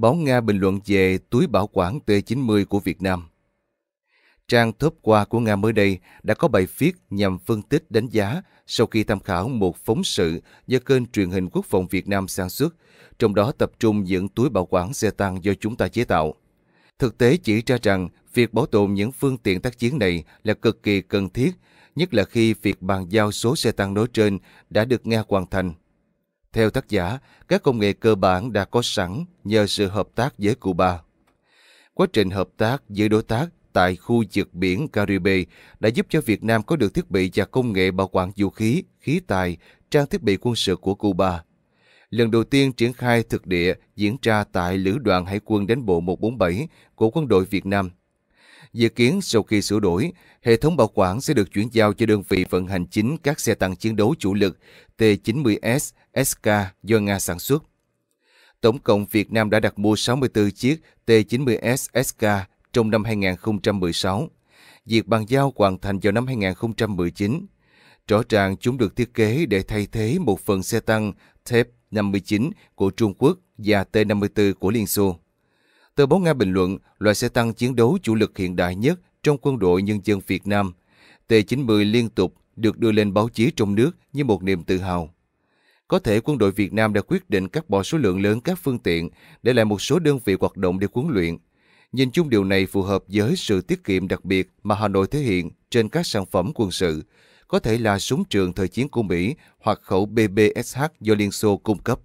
báo Nga bình luận về túi bảo quản T90 của Việt Nam. Trang top qua của Nga mới đây đã có bài viết nhằm phân tích đánh giá sau khi tham khảo một phóng sự do kênh truyền hình quốc phòng Việt Nam sản xuất, trong đó tập trung những túi bảo quản xe tăng do chúng ta chế tạo. Thực tế chỉ ra rằng việc bảo tồn những phương tiện tác chiến này là cực kỳ cần thiết, nhất là khi việc bàn giao số xe tăng nói trên đã được Nga hoàn thành theo tác giả, các công nghệ cơ bản đã có sẵn nhờ sự hợp tác với Cuba. Quá trình hợp tác giữa đối tác tại khu vực biển Caribe đã giúp cho Việt Nam có được thiết bị và công nghệ bảo quản vũ khí, khí tài, trang thiết bị quân sự của Cuba. Lần đầu tiên triển khai thực địa diễn ra tại Lữ đoàn Hải quân đánh bộ 147 của quân đội Việt Nam Dự kiến sau khi sửa đổi, hệ thống bảo quản sẽ được chuyển giao cho đơn vị vận hành chính các xe tăng chiến đấu chủ lực T-90S SK do Nga sản xuất. Tổng cộng Việt Nam đã đặt mua 64 chiếc T-90S SK trong năm 2016. Việc bàn giao hoàn thành vào năm 2019. Rõ ràng chúng được thiết kế để thay thế một phần xe tăng TEP 59 của Trung Quốc và T-54 của Liên Xô. Tờ báo Nga bình luận loại xe tăng chiến đấu chủ lực hiện đại nhất trong quân đội nhân dân Việt Nam. T-90 liên tục được đưa lên báo chí trong nước như một niềm tự hào. Có thể quân đội Việt Nam đã quyết định cắt bỏ số lượng lớn các phương tiện để lại một số đơn vị hoạt động để huấn luyện. Nhìn chung điều này phù hợp với sự tiết kiệm đặc biệt mà Hà Nội thể hiện trên các sản phẩm quân sự, có thể là súng trường thời chiến của Mỹ hoặc khẩu BBSH do Liên Xô cung cấp.